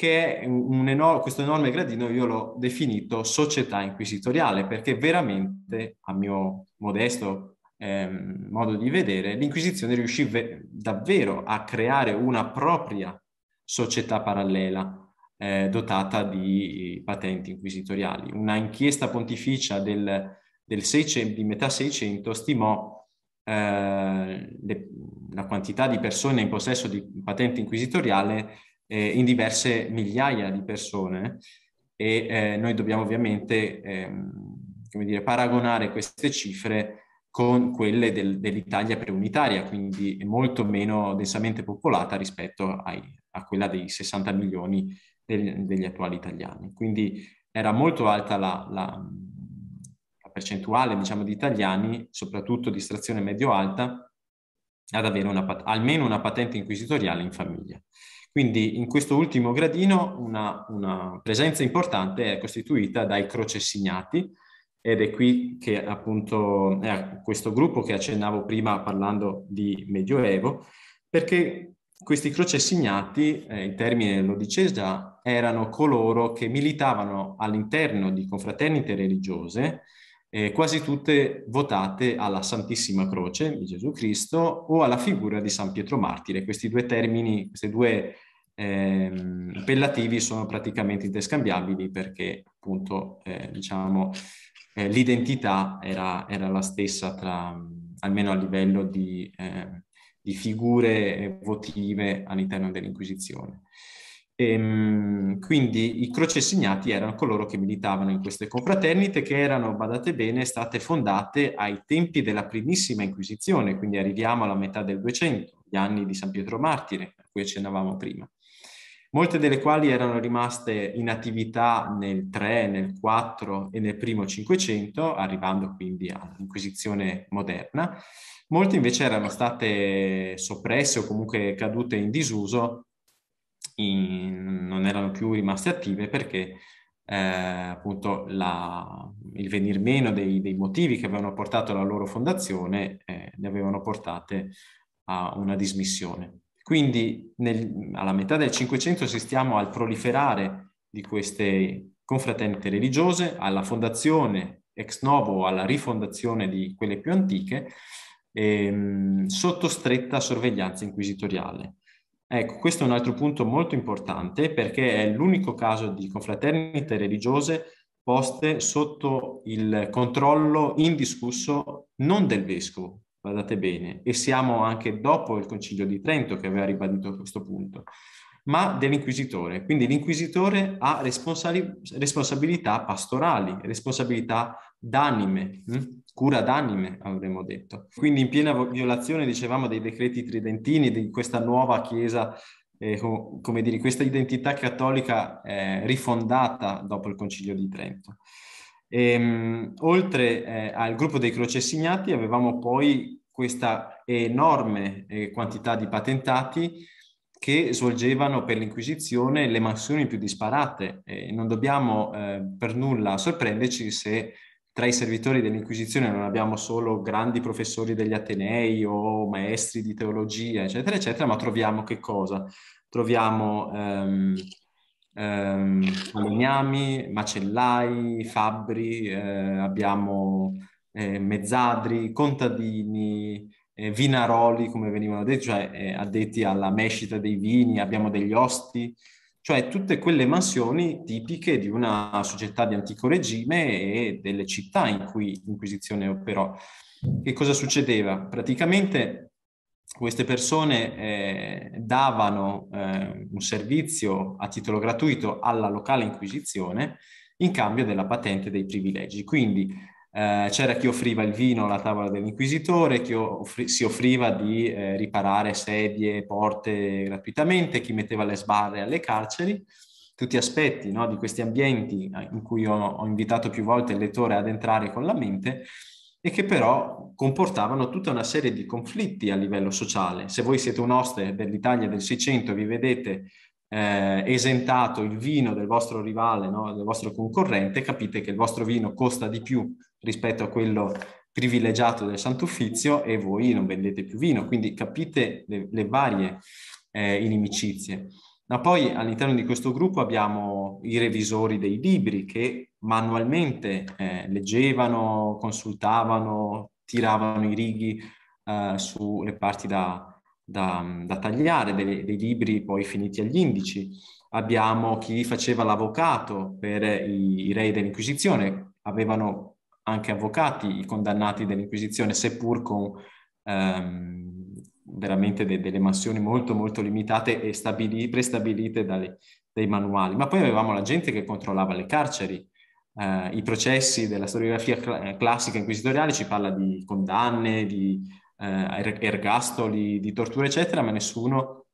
che è enorme, questo enorme gradino io l'ho definito società inquisitoriale, perché veramente, a mio modesto ehm, modo di vedere, l'Inquisizione riuscì ve- davvero a creare una propria società parallela eh, dotata di patenti inquisitoriali. Una inchiesta pontificia del, del 600, di metà Seicento stimò eh, le, la quantità di persone in possesso di patente inquisitoriale eh, in diverse migliaia di persone e eh, noi dobbiamo ovviamente ehm, come dire, paragonare queste cifre con quelle del, dell'Italia preunitaria, quindi molto meno densamente popolata rispetto ai, a quella dei 60 milioni del, degli attuali italiani. Quindi era molto alta la, la, la percentuale diciamo, di italiani, soprattutto di estrazione medio-alta, ad avere una, almeno una patente inquisitoriale in famiglia. Quindi in questo ultimo gradino una, una presenza importante è costituita dai crocessignati ed è qui che appunto è questo gruppo che accennavo prima parlando di Medioevo, perché questi crocessignati, eh, il termine lo dice già, erano coloro che militavano all'interno di confraternite religiose eh, quasi tutte votate alla Santissima Croce di Gesù Cristo o alla figura di San Pietro Martire. Questi due termini, questi due eh, appellativi sono praticamente interscambiabili perché appunto eh, diciamo, eh, l'identità era, era, la stessa tra, almeno a livello di, ehm, di figure votive all'interno dell'Inquisizione. E, ehm, quindi i croce crocesignati erano coloro che militavano in queste confraternite che erano, badate bene, state fondate ai tempi della primissima Inquisizione, quindi arriviamo alla metà del 200, gli anni di San Pietro Martire, a cui accennavamo prima. Molte delle quali erano rimaste in attività nel 3, nel 4 e nel primo 500, arrivando quindi all'Inquisizione moderna. Molte invece erano state soppresse o comunque cadute in disuso in, non erano più rimaste attive perché eh, appunto la, il venir meno dei, dei, motivi che avevano portato alla loro fondazione eh, le avevano portate a una dismissione. Quindi nel, alla metà del Cinquecento assistiamo al proliferare di queste confraternite religiose, alla fondazione ex novo, alla rifondazione di quelle più antiche, ehm, sotto stretta sorveglianza inquisitoriale. Ecco, questo è un altro punto molto importante perché è l'unico caso di confraternite religiose poste sotto il controllo indiscusso non del vescovo, guardate bene, e siamo anche dopo il Concilio di Trento che aveva ribadito questo punto ma dell'inquisitore. Quindi l'inquisitore ha responsabilità pastorali, responsabilità d'anime, mh? Hm? cura d'anime avremmo detto. Quindi in piena violazione, dicevamo, dei decreti tridentini, di questa nuova chiesa, eh, come dire, questa identità cattolica eh, rifondata dopo il concilio di Trento. E, ehm, oltre eh, al gruppo dei crocessignati avevamo poi questa enorme eh, quantità di patentati che svolgevano per l'Inquisizione le mansioni più disparate e non dobbiamo eh, per nulla sorprenderci se tra i servitori dell'Inquisizione non abbiamo solo grandi professori degli Atenei o maestri di teologia, eccetera, eccetera, ma troviamo che cosa? Troviamo ehm, ehm, falegnami, macellai, fabbri, eh, abbiamo eh, mezzadri, contadini, eh, vinaroli, come venivano detti, cioè eh, addetti alla mescita dei vini, abbiamo degli osti, cioè tutte quelle mansioni tipiche di una società di antico regime e delle città in cui l'Inquisizione operò. Che cosa succedeva? Praticamente queste persone eh, davano eh, un servizio a titolo gratuito alla locale Inquisizione in cambio della patente dei privilegi. Quindi eh, c'era chi offriva il vino alla tavola dell'inquisitore, chi offri- si offriva di eh, riparare sedie, porte gratuitamente, chi metteva le sbarre alle carceri. Tutti aspetti no, di questi ambienti eh, in cui ho, ho invitato più volte il lettore ad entrare con la mente e che però comportavano tutta una serie di conflitti a livello sociale. Se voi siete un oste dell'Italia del 600 e vi vedete eh, esentato il vino del vostro rivale, no? del vostro concorrente, capite che il vostro vino costa di più rispetto a quello privilegiato del Sant'Uffizio e voi non vendete più vino. Quindi capite le, le varie eh, inimicizie. Ma poi all'interno di questo gruppo abbiamo i revisori dei libri che manualmente eh, leggevano, consultavano, tiravano i righi eh, sulle parti da, da, da tagliare, dei, dei, libri poi finiti agli indici. Abbiamo chi faceva l'avvocato per i, i re dell'Inquisizione, avevano anche avvocati i condannati dell'Inquisizione, seppur con ehm, veramente de- delle mansioni molto molto limitate e stabili- prestabilite dalle, dai manuali. Ma poi avevamo la gente che controllava le carceri, eh, i processi della storiografia cl- eh, classica inquisitoriale ci parla di condanne, di eh, er-, ergastoli, di torture, eccetera, ma nessuno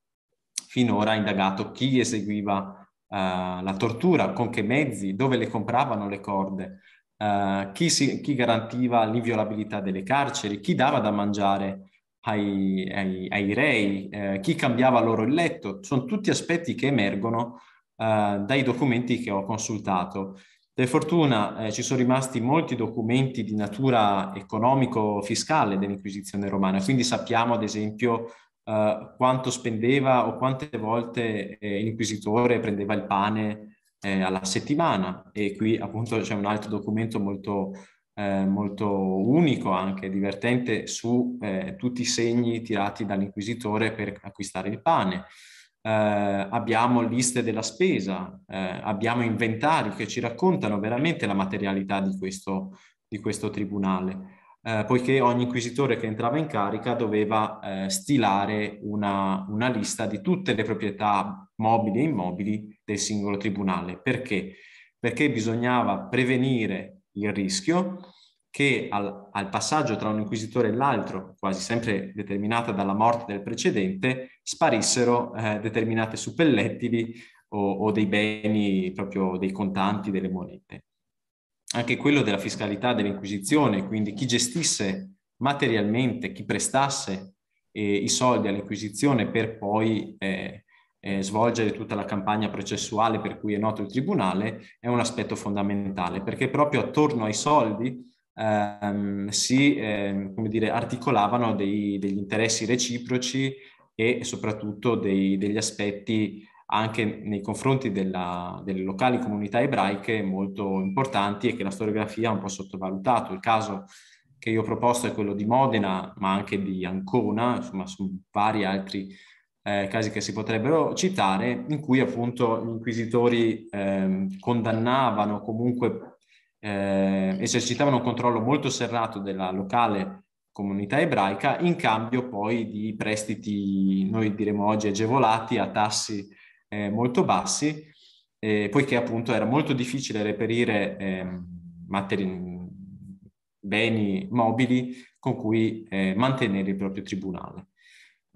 finora ha indagato chi eseguiva eh, la tortura, con che mezzi, dove le compravano le corde. Eh, chi, si, chi, garantiva l'inviolabilità delle carceri, chi dava da mangiare ai, ai, ai rei, eh, chi cambiava loro il letto. Sono tutti aspetti che emergono uh, dai documenti che ho consultato. Per fortuna eh, ci sono rimasti molti documenti di natura economico-fiscale dell'Inquisizione romana, quindi sappiamo ad esempio eh, quanto spendeva o quante volte eh, l'inquisitore prendeva il pane eh, alla settimana e qui appunto c'è un altro documento molto, eh, molto unico, anche divertente, su eh, tutti i segni tirati dall'inquisitore per acquistare il pane. Eh, abbiamo liste della spesa, eh, abbiamo inventari che ci raccontano veramente la materialità di questo, di questo tribunale. Eh, poiché ogni inquisitore che entrava in carica doveva eh, stilare una, una, lista di tutte le proprietà mobili e immobili del singolo tribunale. Perché? Perché bisognava prevenire il rischio che al, al passaggio tra un inquisitore e l'altro, quasi sempre determinata dalla morte del precedente, sparissero eh, determinate suppellettili o, o dei beni, proprio dei contanti, delle monete. Anche quello della fiscalità dell'Inquisizione, quindi chi gestisse materialmente, chi prestasse eh, i soldi all'Inquisizione per poi eh, eh, svolgere tutta la campagna processuale per cui è noto il tribunale è un aspetto fondamentale perché proprio attorno ai soldi ehm, si ehm, dire, articolavano dei, degli interessi reciproci e soprattutto dei, degli aspetti anche nei confronti della, delle locali comunità ebraiche molto importanti e che la storiografia ha un po' sottovalutato. Il caso che io ho proposto è quello di Modena, ma anche di Ancona, insomma su vari altri eh, casi che si potrebbero citare, in cui appunto gli inquisitori eh, condannavano comunque eh, esercitavano un controllo molto serrato della locale comunità ebraica in cambio poi di prestiti, noi diremo oggi agevolati a tassi eh, molto bassi, poiché appunto era molto difficile reperire ehm, materi- beni mobili con cui eh, mantenere il proprio tribunale.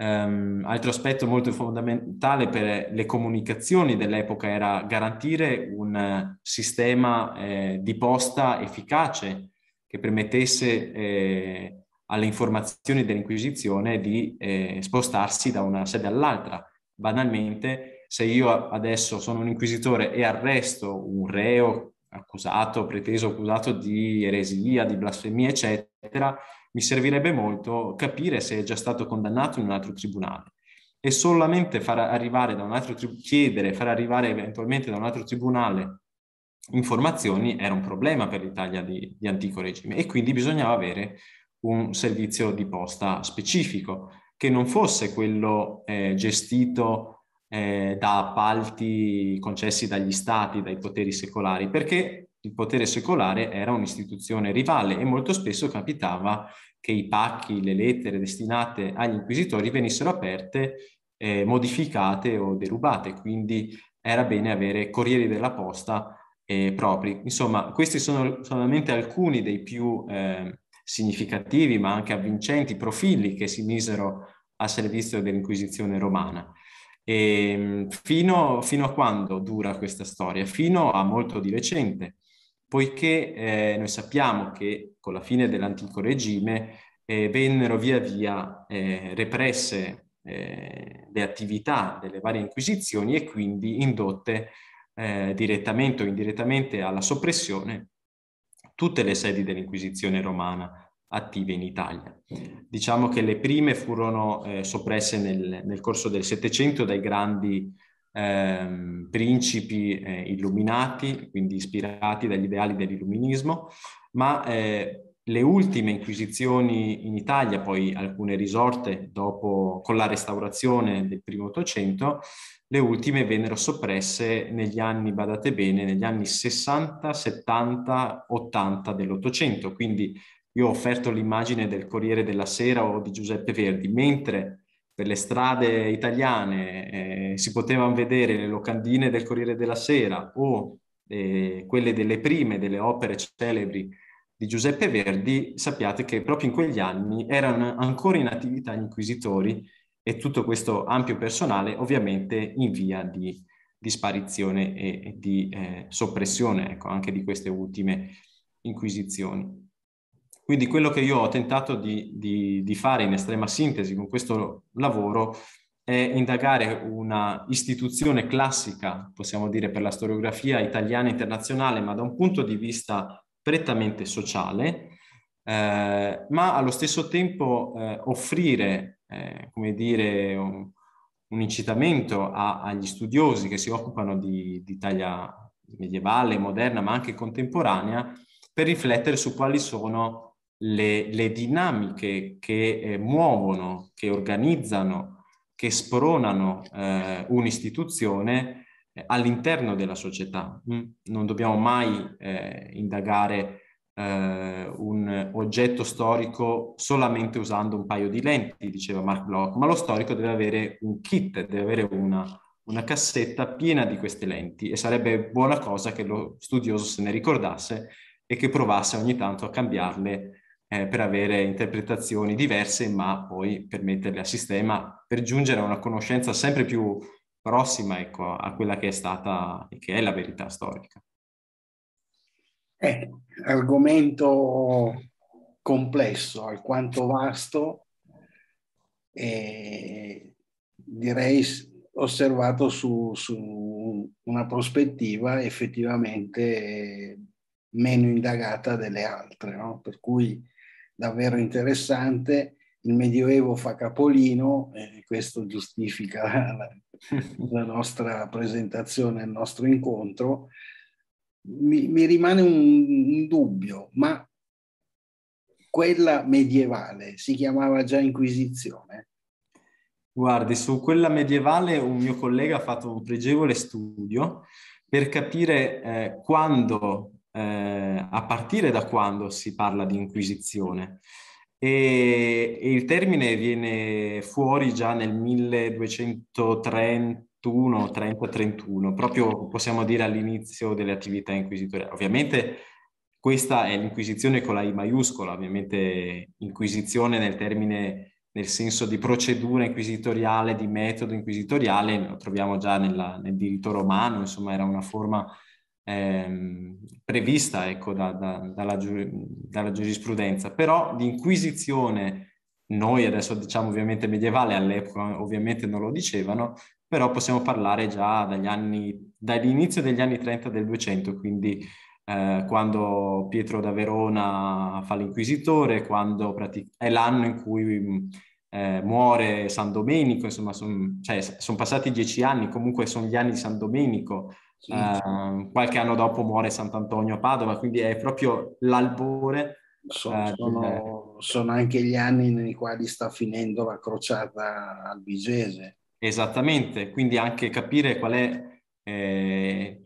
Um, altro aspetto molto fondamentale per le comunicazioni dell'epoca era garantire un sistema eh, di posta efficace che permettesse eh, alle informazioni dell'Inquisizione di eh, spostarsi da una sede all'altra. Banalmente, se io adesso sono un inquisitore e arresto un reo accusato, preteso accusato di eresia, di blasfemia, eccetera, mi servirebbe molto capire se è già stato condannato in un altro tribunale e solamente far arrivare da un altro tri- chiedere, far arrivare eventualmente da un altro tribunale informazioni era un problema per l'Italia di, di antico regime e quindi bisognava avere un servizio di posta specifico che non fosse quello eh, gestito eh, da appalti concessi dagli stati, dai poteri secolari, perché il potere secolare era un'istituzione rivale e molto spesso capitava che i pacchi, le lettere destinate agli inquisitori venissero aperte, eh, modificate o derubate, quindi era bene avere corrieri della posta eh, propri. Insomma, questi sono solamente alcuni dei più eh, significativi ma anche avvincenti profili che si misero a servizio dell'Inquisizione romana. E ehm, fino, fino, a quando dura questa storia? Fino a molto di recente, poiché eh, noi sappiamo che con la fine dell'antico regime eh, vennero via via eh, represse eh, le attività delle varie inquisizioni e quindi indotte eh, direttamente o indirettamente alla soppressione tutte le sedi dell'inquisizione romana attive in Italia. Diciamo che le prime furono eh, soppresse nel, nel corso del Settecento dai grandi ehm, principi eh, illuminati, quindi ispirati dagli ideali dell'illuminismo, ma eh, le ultime inquisizioni in Italia, poi alcune risorte dopo, con la restaurazione del primo Ottocento, le ultime vennero soppresse negli anni, badate bene, negli anni 60, 70, 80 dell'Ottocento. Quindi io ho offerto l'immagine del Corriere della Sera o di Giuseppe Verdi, mentre per le strade italiane eh, si potevano vedere le locandine del Corriere della Sera o eh, quelle delle prime delle opere celebri di Giuseppe Verdi, sappiate che proprio in quegli anni erano ancora in attività gli inquisitori e tutto questo ampio personale ovviamente in via di, di sparizione e, e di eh, soppressione ecco, anche di queste ultime inquisizioni. Quindi quello che io ho tentato di, di, di fare in estrema sintesi con questo lavoro è indagare una istituzione classica, possiamo dire, per la storiografia italiana e internazionale, ma da un punto di vista prettamente sociale, eh, ma allo stesso tempo eh, offrire, eh, come dire, un, un incitamento a, agli studiosi che si occupano di, di Italia medievale, moderna, ma anche contemporanea, per riflettere su quali sono le, le dinamiche che eh, muovono, che organizzano, che spronano eh, un'istituzione eh, all'interno della società. Mm? Non dobbiamo mai eh, indagare eh, un oggetto storico solamente usando un paio di lenti, diceva Mark Bloch, ma lo storico deve avere un kit, deve avere una, una cassetta piena di queste lenti e sarebbe buona cosa che lo studioso se ne ricordasse e che provasse ogni tanto a cambiarle eh, per avere interpretazioni diverse, ma poi per metterle a sistema, per giungere a una conoscenza sempre più prossima ecco, a quella che è stata e che è la verità storica. Eh, argomento complesso, alquanto vasto, e direi osservato su, su una prospettiva effettivamente meno indagata delle altre, no? per cui davvero interessante, il Medioevo fa capolino e questo giustifica la, la nostra presentazione, il nostro incontro. Mi, mi rimane un, un dubbio, ma quella medievale si chiamava già Inquisizione? Guardi, su quella medievale un mio collega ha fatto un pregevole studio per capire eh, quando eh, a partire da quando si parla di inquisizione. E, e il termine viene fuori già nel 1231, 30-31, proprio possiamo dire all'inizio delle attività inquisitoriali. Ovviamente questa è l'inquisizione con la I maiuscola, ovviamente inquisizione nel termine nel senso di procedura inquisitoriale, di metodo inquisitoriale, lo troviamo già nella, nel diritto romano, insomma era una forma eh, prevista ecco, da, da, dalla, dalla, giurisprudenza, però l'inquisizione, noi adesso diciamo ovviamente medievale, all'epoca ovviamente non lo dicevano, però possiamo parlare già dagli anni, dall'inizio degli anni 30 del 200, quindi eh, quando Pietro da Verona fa l'inquisitore, quando pratic- è l'anno in cui eh, muore San Domenico, insomma sono cioè, son passati dieci anni, comunque sono gli anni di San Domenico, sì. Uh, qualche anno dopo muore Sant'Antonio a Padova, quindi è proprio l'albore. Eh, sono, uh, sono, sono, anche gli anni nei quali sta finendo la crociata albigese. Esattamente, quindi anche capire qual è eh,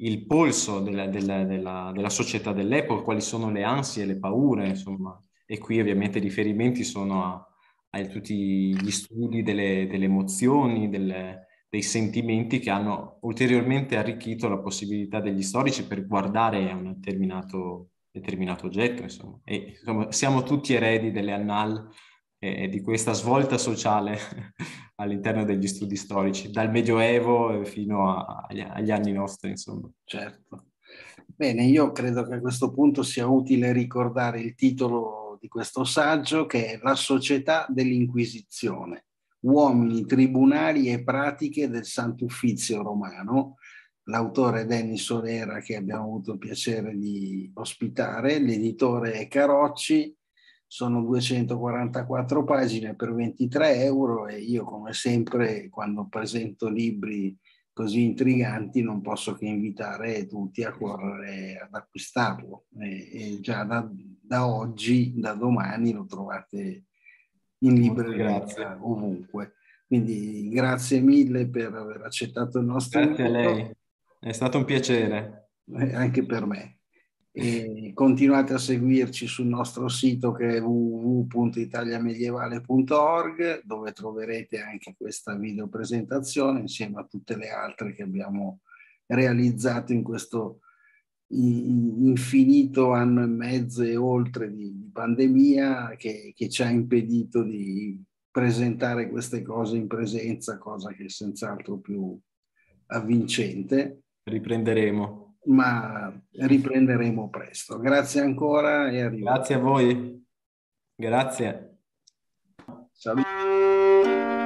il polso della, della, della, della, società dell'epoca, quali sono le ansie, le paure, insomma. E qui ovviamente i riferimenti sono a, a tutti gli studi delle, delle emozioni, delle, dei sentimenti che hanno ulteriormente arricchito la possibilità degli storici per guardare a un determinato, determinato oggetto. Insomma. E, insomma, siamo tutti eredi delle annal e, eh, e di questa svolta sociale all'interno degli studi storici, dal Medioevo fino a, agli, agli anni nostri, insomma. Certo. Bene, io credo che a questo punto sia utile ricordare il titolo di questo saggio che è La società dell'Inquisizione Uomini, tribunali e pratiche del Sant'Uffizio romano, l'autore è Dennis Solera che abbiamo avuto il piacere di ospitare, l'editore è Carocci, sono 244 pagine per 23 euro e io come sempre quando presento libri così intriganti non posso che invitare tutti a correre ad acquistarlo e, e già da, da oggi, da domani lo trovate in libreria ovunque. Quindi grazie mille per aver accettato il nostro Grazie invito. a lei, è stato un piacere. Eh, anche per me. E continuate a seguirci sul nostro sito che è www.italiamedievale.org dove troverete anche questa video presentazione insieme a tutte le altre che abbiamo realizzato in questo momento infinito anno e mezzo e oltre di, pandemia che, che ci ha impedito di presentare queste cose in presenza, cosa che è senz'altro più avvincente. Riprenderemo. Ma riprenderemo presto. Grazie ancora e arrivederci. Grazie a voi. Grazie. Salute.